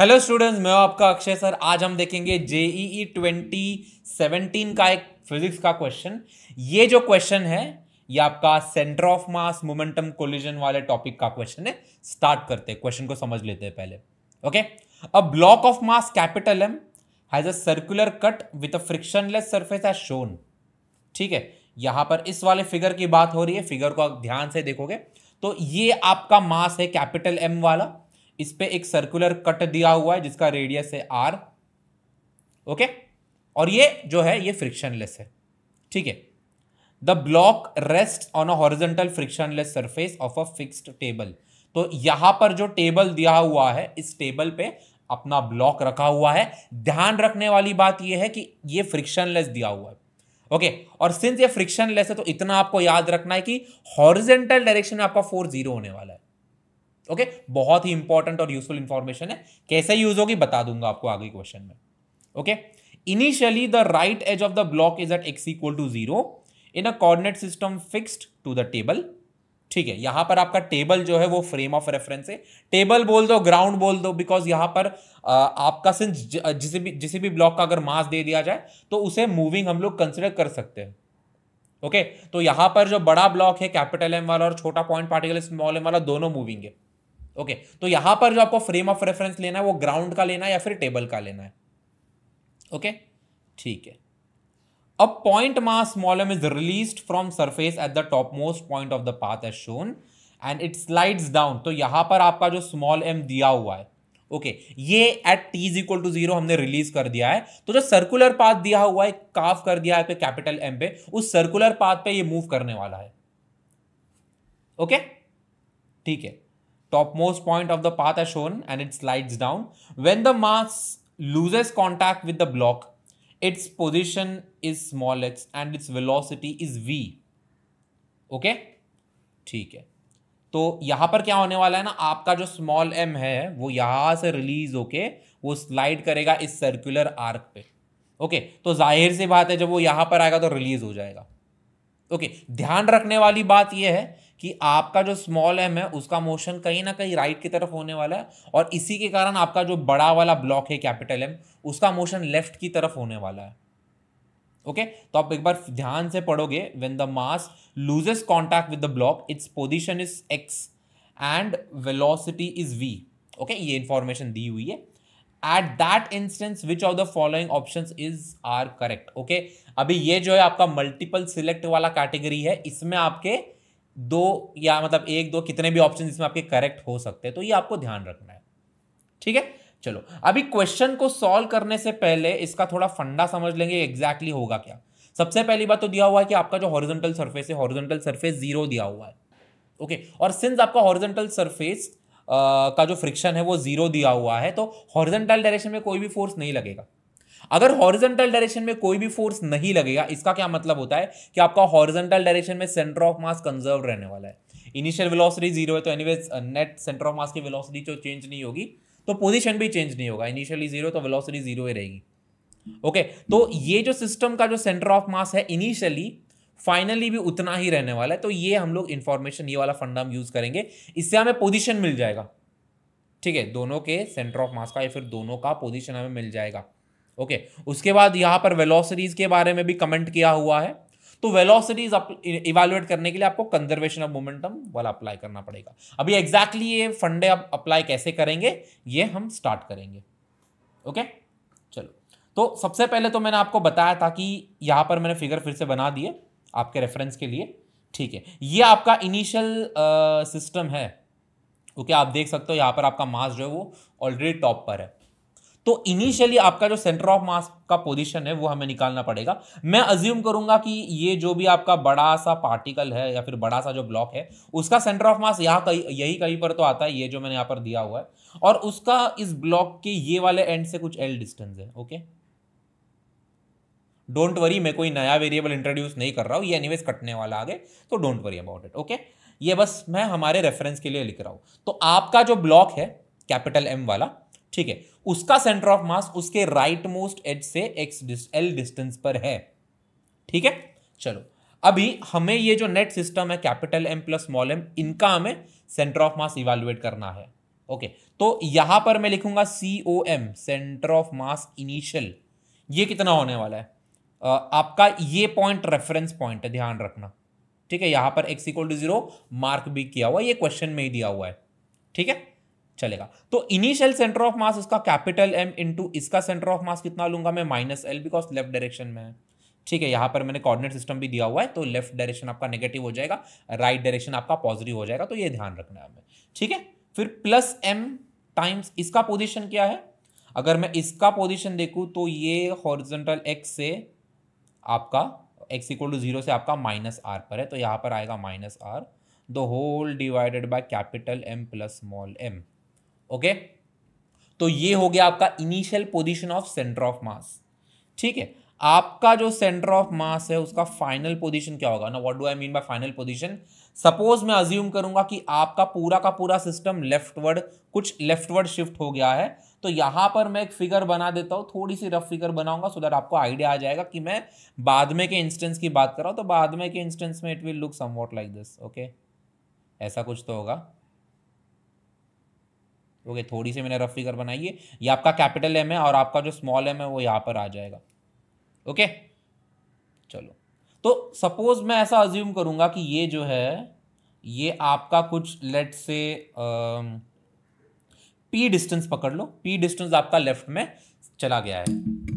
Hello students मैं आपका Akshay sir आज हम देखेंगे जेईई ट्वेंटी सेवनटीन का एक फिजिक्स का क्वेश्चन ये जो क्वेश्चन है ये आपका centre of mass momentum collision वाले टॉपिक का क्वेश्चन है स्टार्ट करते हैं क्वेश्चन को समझ लेते हैं पहले okay a block of mass capital M has a circular cut with a frictionless surface as shown ठीक है यहां पर इस वाले फिगर की बात हो रही है फिगर को आप ध्यान से देखोगे तो ये आपका मास है कैपिटल एम वाला इस पर एक सर्कुलर कट दिया हुआ है जिसका रेडियस है आर ओके और ये जो है ये फ्रिक्शनलेस है ठीक है the block rest on a horizontal frictionless surface of a fixed table तो यहां पर जो टेबल दिया हुआ है इस टेबल पे अपना ब्लॉक रखा हुआ है ध्यान रखने वाली बात यह है कि ये फ्रिक्शनलेस दिया हुआ है ओके okay, और सिंस ये फ्रिक्शनलेस है तो इतना आपको याद रखना है कि हॉरिजेंटल डायरेक्शन में आपका फोर जीरो होने वाला है ओके बहुत ही इंपॉर्टेंट और यूजफुल इंफॉर्मेशन है कैसे यूज होगी बता दूंगा आपको आगे क्वेश्चन में okay initially the right edge of the block is at x equal to zero in a coordinate system fixed to the table ठीक है यहां पर आपका टेबल जो है वो फ्रेम ऑफ रेफरेंस है टेबल बोल दो ग्राउंड बोल दो बिकॉज यहां पर आ, आपका सिंस जिसे भी जिसे भी ब्लॉक का अगर मास दे दिया जाए तो उसे मूविंग हम लोग कंसिडर कर सकते हैं ओके तो यहां पर जो बड़ा ब्लॉक है कैपिटल एम वाला और छोटा पॉइंट पार्टिकल स्मॉल एम वाला दोनों मूविंग है ओके तो यहां पर जो आपको फ्रेम ऑफ रेफरेंस लेना है वो ग्राउंड का लेना है या फिर टेबल का लेना है ओके ठीक है अब point mass small is release from surface at the topmost point of the path as shown and it slides down तो यहां पर आपका जो स्मॉल एम दिया हुआ है ओके okay, ये at t is equal to zero हमने रिलीज कर दिया है तो जो सर्कुलर पाथ दिया हुआ है काफ कर दिया है पे कैपिटल एम पे उस सर्कुलर पाथ पे ये मूव करने वाला है ओके okay? ठीक है topmost point of the path as shown and it slides down. When the mass loses contact with the block, its position is small x and its velocity is v. Okay okay? ठीक है तो यहां पर क्या होने वाला है ना आपका जो स्मॉल एम है वो यहां से रिलीज होके वो स्लाइड करेगा इस सर्कुलर आर्क पे ओके okay, तो जाहिर सी बात है जब वो यहां पर आएगा तो रिलीज हो जाएगा ओके okay, ध्यान रखने वाली बात यह है कि आपका जो स्मॉल एम है उसका मोशन कहीं ना कहीं राइट की तरफ होने वाला है और इसी के कारण आपका जो बड़ा वाला ब्लॉक है कैपिटल एम उसका मोशन लेफ्ट की तरफ होने वाला है ओके okay? तो आप एक बार ध्यान से पढ़ोगे when the mass loses contact with the block its position is x and velocity is v okay ये इंफॉर्मेशन दी हुई है at that instance which of the following option is are correct okay अभी ये जो है आपका मल्टीपल सिलेक्ट वाला कैटेगरी है इसमें आपके दो या मतलब एक दो कितने भी ऑप्शन इसमें आपके करेक्ट हो सकते हैं तो ये आपको ध्यान रखना है ठीक है चलो अभी क्वेश्चन को सॉल्व करने से पहले इसका थोड़ा फंडा समझ लेंगे एग्जैक्टली exactly होगा क्या सबसे पहली बात तो दिया हुआ है कि आपका जो हॉरिजेंटल सरफेस है हॉरिजेंटल सरफेस जीरो दिया हुआ है ओके और सिंस आपका हॉरिजेंटल सरफेस का जो फ्रिक्शन है वो जीरो दिया हुआ है तो हॉरिजेंटल डायरेक्शन में कोई भी फोर्स नहीं लगेगा अगर हॉरिजेंटल डायरेक्शन में कोई भी फोर्स नहीं लगेगा इसका क्या मतलब होता है कि आपका हॉरिजेंटल डायरेक्शन में सेंटर ऑफ मास कंजर्व रहने वाला है इनिशियल वेलोसिटी जीरो है तो anyways net centre of mass की वेलोसिटी जो चेंज नहीं होगी तो पोजीशन भी चेंज नहीं होगा इनिशियली जीरो तो वेलोसिटी जीरो ही रहेगी ओके okay, तो ये जो सिस्टम का जो सेंटर ऑफ मास है इनिशियली फाइनली भी उतना ही रहने वाला है तो ये हम लोग इन्फॉर्मेशन ये वाला फंड हम यूज करेंगे इससे हमें पोजिशन मिल जाएगा ठीक है दोनों के सेंटर ऑफ मास का या फिर दोनों का पोजिशन हमें मिल जाएगा ओके उसके बाद यहाँ पर वेलोसिटीज के बारे में भी कमेंट किया हुआ है तो वेलोसिटीज इवेलुएट करने के लिए आपको कंजर्वेशन ऑफ मोमेंटम वाला अप्लाई करना पड़ेगा अभी एग्जैक्टली ये फंडे आप अप्लाई कैसे करेंगे ये हम स्टार्ट करेंगे ओके चलो तो सबसे पहले तो मैंने आपको बताया था कि यहाँ पर मैंने फिगर फिर से बना दिए आपके रेफरेंस के लिए ठीक है ये आपका इनिशियल सिस्टम है ओके okay, आप देख सकते हो यहाँ पर आपका मास जो है वो ऑलरेडी टॉप पर है तो इनिशियली आपका जो सेंटर ऑफ मास का पोजीशन है वो हमें निकालना पड़ेगा मैं अज्यूम करूंगा कि ये जो भी आपका बड़ा सा पार्टिकल है या फिर बड़ा सा जो ब्लॉक है उसका सेंटर ऑफ मास यहाँ कहीं यही कहीं पर तो आता है ये जो मैंने यहाँ पर दिया हुआ है और उसका इस ब्लॉक के ये वाले एंड से कुछ एल डिस्टेंस है ओके डोंट वरी मैं कोई नया वेरिएबल इंट्रोड्यूस नहीं कर रहा हूँ ये एनीवेज कटने वाला आगे तो don't worry about it okay ये बस मैं हमारे रेफरेंस के लिए लिख रहा हूँ तो आपका जो ब्लॉक है कैपिटल एम वाला ठीक है उसका सेंटर ऑफ मास उसके राइट मोस्ट एज से एक्स एल डिस्टेंस पर है ठीक है चलो अभी हमें ये जो नेट सिस्टम है capital M plus small M इनका हमें सेंटर ऑफ मास इवेलुएट करना है ओके तो यहां पर मैं लिखूंगा C O M centre of mass initial ये कितना होने वाला है आपका ये पॉइंट रेफरेंस पॉइंट है ध्यान रखना ठीक है यहां पर x equal to zero mark भी किया हुआ ये क्वेश्चन में ही दिया हुआ है ठीक है चलेगा तो इनिशियल सेंटर ऑफ मास इसका कैपिटल एम इंटू इसका सेंटर ऑफ मास कितना लूंगा मैं minus L because left direction में है ठीक है यहाँ पर मैंने कोऑर्डिनेट सिस्टम भी दिया हुआ है तो लेफ्ट डायरेक्शन आपका नेगेटिव हो जाएगा राइट right डायरेक्शन आपका पॉजिटिव हो जाएगा तो ये ध्यान रखना है हमें ठीक है फिर प्लस एम टाइम्स इसका पोजिशन क्या है अगर मैं इसका पोजिशन देखूँ तो ये हॉर्जेंटल एक्स से आपका एक्स इक्वल टू जीरो से आपका माइनस आर पर है तो यहाँ पर आएगा minus R the whole divided by capital M plus small M okay तो ये हो गया आपका initial position of centre of mass ठीक है आपका जो सेंटर ऑफ मास है उसका फाइनल पोजीशन क्या होगा ना what do I mean by final position suppose मैं अज्यूम करूंगा कि आपका पूरा का पूरा सिस्टम लेफ्टवर्ड कुछ लेफ्टवर्ड शिफ्ट हो गया है तो यहां पर मैं एक फिगर बना देता हूं थोड़ी सी रफ फिगर बनाऊंगा सो दैट आपको आइडिया आ जाएगा कि मैं बाद में के इंस्टेंस की बात कर रहा हूं तो बाद में के इंस्टेंस में it will look somewhat like this okay ऐसा कुछ तो होगा ओके थोड़ी सी मैंने रफ फिगर बनाई है ये आपका कैपिटल एम है और आपका जो स्मॉल एम है वो यहाँ पर आ जाएगा ओके चलो तो सपोज मैं ऐसा अज्यूम करूँगा कि ये जो है ये आपका कुछ लेट से पी डिस्टेंस पकड़ लो पी डिस्टेंस आपका लेफ्ट में चला गया है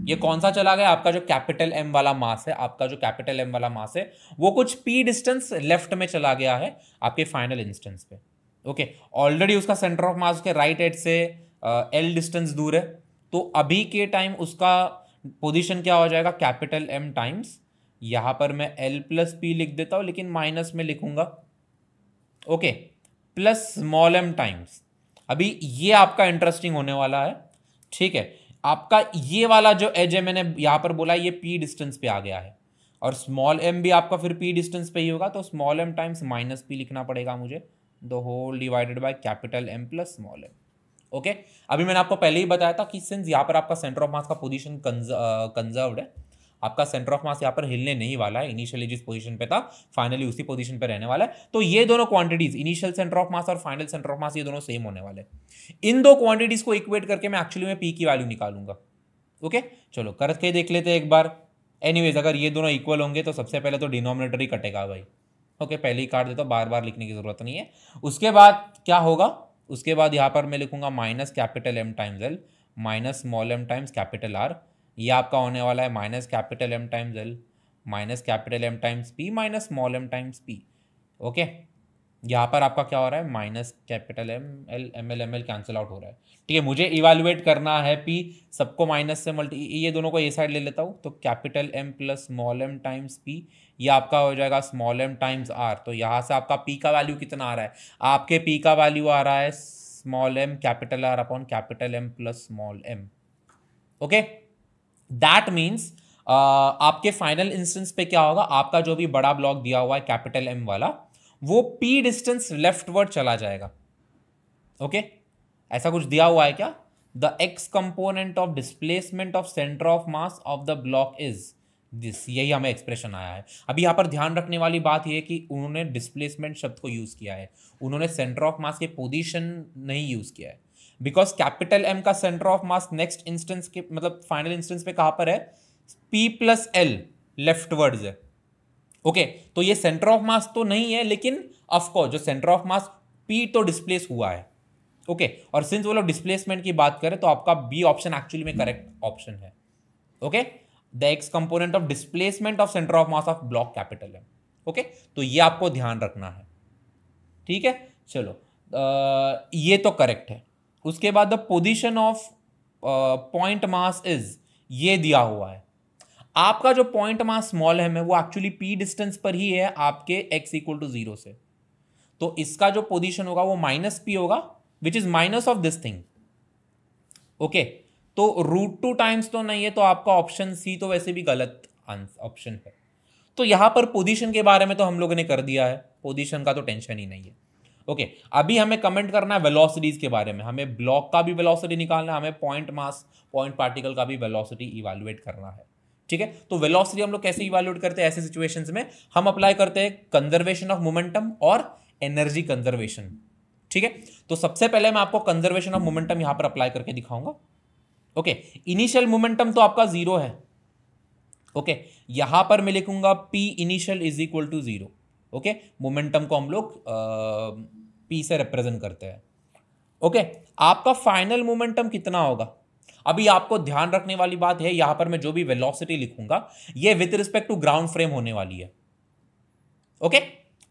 ये कौन सा चला गया आपका जो कैपिटल एम वाला मास है आपका जो कैपिटल एम वाला मास है वो कुछ पी डिस्टेंस लेफ्ट में चला गया है आपके फाइनल इंस्टेंस पे ओके ऑलरेडी उसका सेंटर ऑफ मास के राइट एड से एल uh, डिस्टेंस दूर है तो अभी के टाइम उसका पोजीशन क्या हो जाएगा कैपिटल एम टाइम्स यहाँ पर मैं एल प्लस पी लिख देता हूँ लेकिन माइनस में लिखूंगा okay plus small M times अभी ये आपका इंटरेस्टिंग होने वाला है ठीक है आपका ये वाला जो एज है मैंने यहाँ पर बोला ये पी डिस्टेंस पे आ गया है और स्मॉल एम भी आपका फिर पी डिस्टेंस पे ही होगा तो small M times minus P लिखना पड़ेगा मुझे the whole divided by capital M plus small M okay अभी मैंने आपको पहले ही बताया था कि सिंस यहाँ पर आपका सेंटर ऑफ मास का पोजीशन कंजर्व है आपका सेंटर ऑफ मास यहाँ पर हिलने नहीं वाला है इनिशियली जिस पोजीशन पे था फाइनली उसी पोजीशन पे रहने वाला है तो ये दोनों quantities initial centre of mass और फाइनल सेंटर ऑफ मास ये दोनों सेम होने वाले इन दो क्वांटिटीज को इक्वेट करके मैं एक्चुअली में पी की वैल्यू निकालूंगा ओके चलो करके देख लेते एक बार एनी अगर ये दोनों इक्वल होंगे तो सबसे पहले तो डिनोमिनेटर ही कटेगा भाई ओके पहले ही काट देता तो हूँ बार बार लिखने की ज़रूरत नहीं है उसके बाद क्या होगा उसके बाद यहाँ पर मैं लिखूंगा minus capital M times L minus small M times capital R ये आपका होने वाला है minus capital M times L minus capital M times P minus small M times P okay यहाँ पर आपका क्या हो रहा है minus capital M L M L M L cancel out हो रहा है ठीक है मुझे इवेलुएट करना है पी सबको माइनस से मल्टी ये दोनों को ए साइड ले लेता हूँ तो capital M plus small M times P ये आपका हो जाएगा स्मॉल एम टाइम्स आर तो यहाँ से आपका पी का वैल्यू कितना आ रहा है आपके पी का वैल्यू आ रहा है small M capital R upon capital M plus small M okay that means आपके फाइनल इंस्टेंस पे क्या होगा आपका जो भी बड़ा ब्लॉक दिया हुआ है कैपिटल एम वाला वो पी डिस्टेंस लेफ्टवर्ड चला जाएगा ओके okay? ऐसा कुछ दिया हुआ है क्या the x component of displacement of centre of mass of the block is this यही हमें एक्सप्रेशन आया है अभी यहाँ पर ध्यान रखने वाली बात यह है कि उन्होंने डिस्प्लेसमेंट शब्द को यूज़ किया है उन्होंने सेंटर ऑफ मास के पोजीशन नहीं यूज़ किया है बिकॉज कैपिटल एम का centre of mass next instance के मतलब फाइनल इंस्टेंस पे कहाँ पर है P plus L leftwards है ओके okay, तो ये सेंटर ऑफ मास तो नहीं है लेकिन ऑफकोर्स जो सेंटर ऑफ मास पी तो डिस्प्लेस हुआ है ओके okay, और सिंस वो लोग डिस्प्लेसमेंट की बात करें तो आपका बी ऑप्शन एक्चुअली में करेक्ट ऑप्शन है okay okay? The x component of displacement of centre of mass of block capital M okay तो ये आपको ध्यान रखना है ठीक है चलो आ, ये तो करेक्ट है उसके बाद the position of point mass is ये दिया हुआ है आपका जो पॉइंट मास स्मॉल है मैं वो एक्चुअली पी डिस्टेंस पर ही है आपके एक्स इक्वल टू जीरो से तो इसका जो पोजिशन होगा वो माइनस पी होगा which is minus of this thing okay तो रूट टू टाइम्स तो नहीं है तो आपका ऑप्शन सी तो वैसे भी गलत ऑप्शन है तो यहां पर पोजीशन के बारे में तो हम लोगों ने कर दिया है पोजीशन का तो टेंशन ही नहीं है ओके अभी हमें कमेंट करना है वेलोसिटीज के बारे में हमें ब्लॉक का भी वेलोसिटी निकालना है हमें पॉइंट मास पॉइंट पार्टिकल का भी वेलोसिटी इवेलुएट करना है ठीक है तो वेलोसिटी हम लोग कैसे इवेलुएट करते हैं ऐसे सिचुएशन में हम अप्लाई करते हैं कंजर्वेशन ऑफ मोमेंटम और एनर्जी कंजर्वेशन ठीक है तो सबसे पहले मैं आपको कंजर्वेशन ऑफ मोमेंटम यहां पर अप्लाई करके दिखाऊंगा ओके इनिशियल मोमेंटम तो आपका जीरो है ओके okay, यहां पर मैं लिखूंगा P initial is equal to zero okay momentum को हम लोग पी से रिप्रेजेंट करते हैं ओके okay, आपका फाइनल मोमेंटम कितना होगा अभी आपको ध्यान रखने वाली बात है यहां पर मैं जो भी वेलोसिटी लिखूंगा ये with respect to ground frame होने वाली है ओके okay?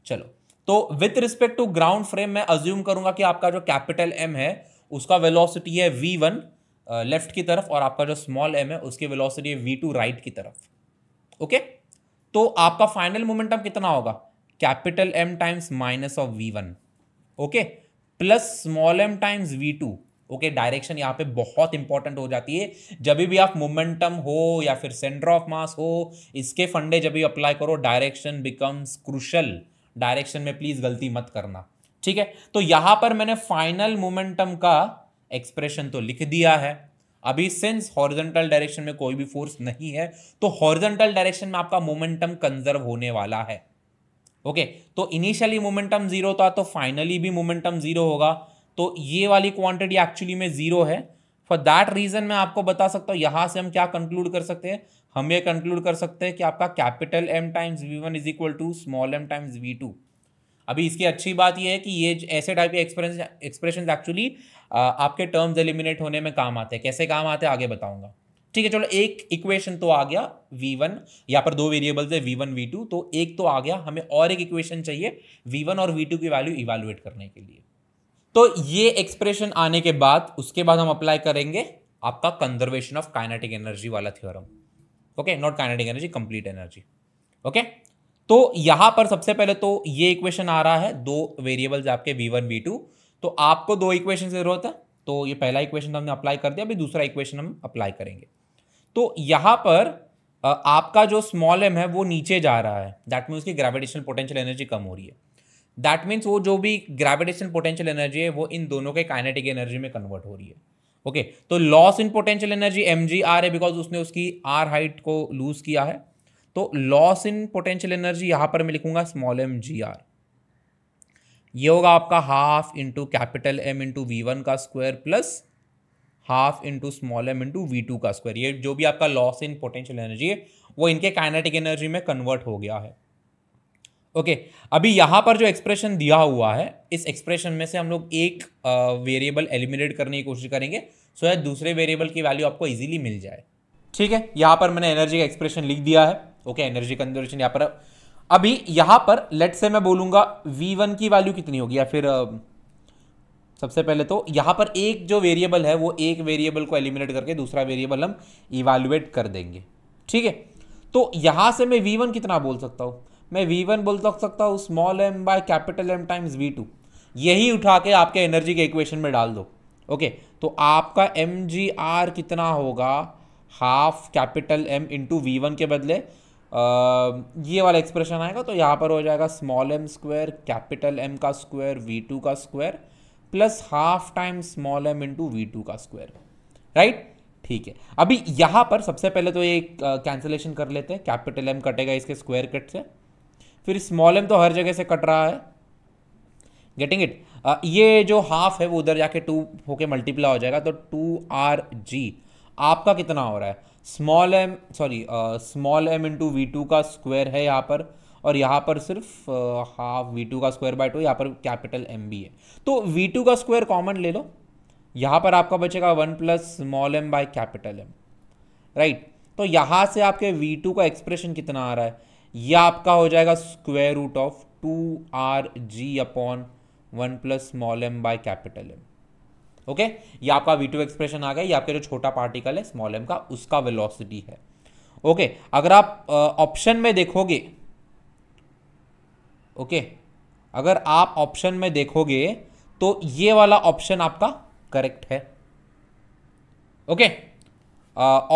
चलो तो with respect to ground frame मैं अज्यूम करूंगा कि आपका जो कैपिटल एम है उसका वेलोसिटी है वी वन लेफ्ट की तरफ और आपका जो स्मॉल एम है उसकी वेलोसिटी है वी टू राइट की तरफ ओके तो आपका फाइनल मोमेंटम कितना होगा capital M times minus of V one okay plus small M times V two okay direction यहाँ पे बहुत इंपॉर्टेंट हो जाती है जब भी आप मोमेंटम हो या फिर सेंटर ऑफ मास हो इसके फंडे जब भी अप्लाई करो डायरेक्शन बिकम्स क्रूशल डायरेक्शन में प्लीज गलती मत करना ठीक है तो यहां पर मैंने फाइनल मोमेंटम का एक्सप्रेशन तो लिख दिया है अभी सिंस हॉरिजेंटल डायरेक्शन में कोई भी फोर्स नहीं है तो हॉरिजेंटल डायरेक्शन में आपका मोमेंटम कंजर्व होने वाला है ओके तो इनिशियली मोमेंटम जीरो था तो फाइनली भी मोमेंटम जीरो होगा तो ये वाली क्वांटिटी एक्चुअली में जीरो है फॉर दैट रीजन मैं आपको बता सकता हूं यहां से हम क्या कंक्लूड कर सकते हैं हम ये कंक्लूड कर सकते हैं कि आपका capital M times V one is equal to small M times V two अभी इसकी अच्छी बात यह है कि ये ऐसे टाइप के एक्सप्रेशन एक्सप्रेशन एक्चुअली आपके टर्म्स एलिमिनेट होने में काम आते हैं कैसे काम आते हैं आगे बताऊंगा ठीक है चलो एक इक्वेशन तो आ गया v1 वन यहाँ पर दो वेरिएबल्स है v1 v2 तो एक तो आ गया हमें और एक इक्वेशन चाहिए v1 और v2 की वैल्यू इवेलुएट करने के लिए तो ये एक्सप्रेशन आने के बाद उसके बाद हम अप्लाई करेंगे आपका कंजर्वेशन ऑफ काइनेटिक एनर्जी वाला theorem okay not kinetic energy complete energy okay तो यहां पर सबसे पहले तो ये इक्वेशन आ रहा है दो वेरिएबल्स आपके वी वन वी टू तो आपको दो इक्वेशन की जरूरत है तो ये पहला इक्वेशन हमने अप्लाई कर दिया अभी दूसरा इक्वेशन हम अप्लाई करेंगे तो यहां पर आपका जो स्मॉल एम है वो नीचे जा रहा है दैट मीन्स उसकी ग्रेविटेशनल पोटेंशियल एनर्जी कम हो रही है दैट मीन्स वो जो भी ग्रेविटेशनल पोटेंशियल एनर्जी है वो इन दोनों के काइनेटिक एनर्जी में कन्वर्ट हो रही है ओके okay, तो loss in potential energy M G R है बिकॉज उसने उसकी आर हाइट को लूज किया है तो लॉस इन पोटेंशियल एनर्जी यहां पर मैं लिखूंगा स्मॉल एम जी आर ये होगा आपका half into capital M into V one का square plus half into small M into V two का स्क्वायर ये जो भी आपका लॉस इन पोटेंशियल एनर्जी है वो इनके काइनेटिक एनर्जी में कन्वर्ट हो गया है ओके okay, अभी यहां पर जो एक्सप्रेशन दिया हुआ है इस एक्सप्रेशन में से हम लोग एक वेरिएबल एलिमिनेट करने की कोशिश करेंगे सो so, दूसरे वेरिएबल की वैल्यू आपको इजीली मिल जाए ठीक है यहां पर मैंने एनर्जी का एक्सप्रेशन लिख दिया है ओके एनर्जी कंजर्वेशन यहाँ पर अभी यहाँ पर लेट से मैं बोलूँगा वी वन की वैल्यू कितनी होगी या फिर सबसे पहले तो यहाँ पर एक जो वेरिएबल है वो एक वेरिएबल को एलिमिनेट करके दूसरा वेरिएबल हम इवेलुएट कर देंगे ठीक है तो यहाँ से मैं v1 कितना बोल सकता हूँ मैं वी वन बोल तो सकता हूँ small M by capital M times V two यही उठा के आपके एनर्जी के इक्वेशन में डाल दो ओके तो आपका एम जी आर कितना होगा half capital M into V one के बदले ये वाला एक्सप्रेशन आएगा तो यहाँ पर हो जाएगा small M square capital M का स्क्वायर वी टू का square plus half time small M into V two का स्क्वायर राइट ठीक है अभी यहाँ पर सबसे पहले तो ये कैंसिलेशन कर लेते हैं कैपिटल एम कटेगा इसके स्क्वायर कट से फिर स्मॉल एम तो हर जगह से कट रहा है गेटिंग इट ये जो हाफ है वो उधर जाके टू होके मल्टीप्लाई हो जाएगा तो टू आर जी आपका कितना हो रहा है small M sorry small M into V two का स्क्वायर है यहाँ पर और यहाँ पर सिर्फ हाफ वी टू का स्क्वायर बाय टू यहाँ पर कैपिटल एम बी है तो वी टू का स्क्वायर कॉमन ले लो यहाँ पर आपका बचेगा one plus small M by capital M right तो यहाँ से आपके वी टू का एक्सप्रेशन कितना आ रहा है ये आपका हो जाएगा square root of two R G upon one plus small M by capital M okay ये आपका वी टू एक्सप्रेशन आ गया ये आपके जो छोटा पार्टिकल है स्मॉल एम का उसका वेलोसिटी है ओके अगर आप ऑप्शन में देखोगे ओके अगर आप ऑप्शन में देखोगे तो ये वाला ऑप्शन आपका करेक्ट है ओके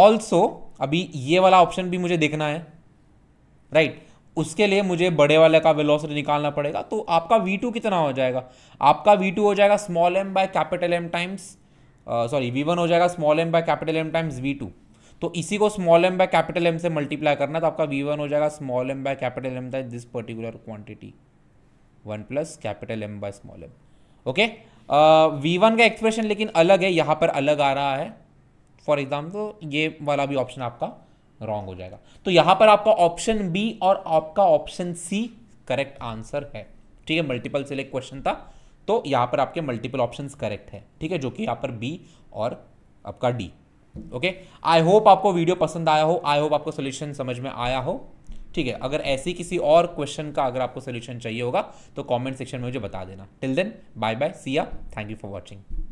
ऑल्सो अभी ये वाला ऑप्शन भी मुझे देखना है राइट right? उसके लिए मुझे बड़े वाले का वेलोसिटी निकालना पड़ेगा तो आपका वी टू कितना हो जाएगा आपका वी टू हो जाएगा small M by capital M times sorry V one हो जाएगा small M by capital M times V two तो इसी को small M by capital M से मल्टीप्लाई करना तो आपका वी वन हो जाएगा small M by capital M times this particular quantity one plus capital M by small M okay V one का एक्सप्रेशन लेकिन अलग है यहाँ पर अलग आ रहा है फॉर एग्जाम्पल ये वाला भी ऑप्शन आपका रॉन्ग हो जाएगा तो यहां पर आपका ऑप्शन बी और आपका ऑप्शन सी करेक्ट आंसर है ठीक है मल्टीपल सिलेक्ट क्वेश्चन था तो यहां पर आपके मल्टीपल ऑप्शन करेक्ट है ठीक है जो कि यहां पर बी और आपका डी ओके आई होप आपको वीडियो पसंद आया हो आई होप आपको सोल्यूशन समझ में आया हो ठीक है अगर ऐसी किसी और क्वेश्चन का अगर आपको सोल्यूशन चाहिए होगा तो कमेंट सेक्शन में मुझे बता देना टिल देन बाय बाय सिया थैंक यू फॉर वॉचिंग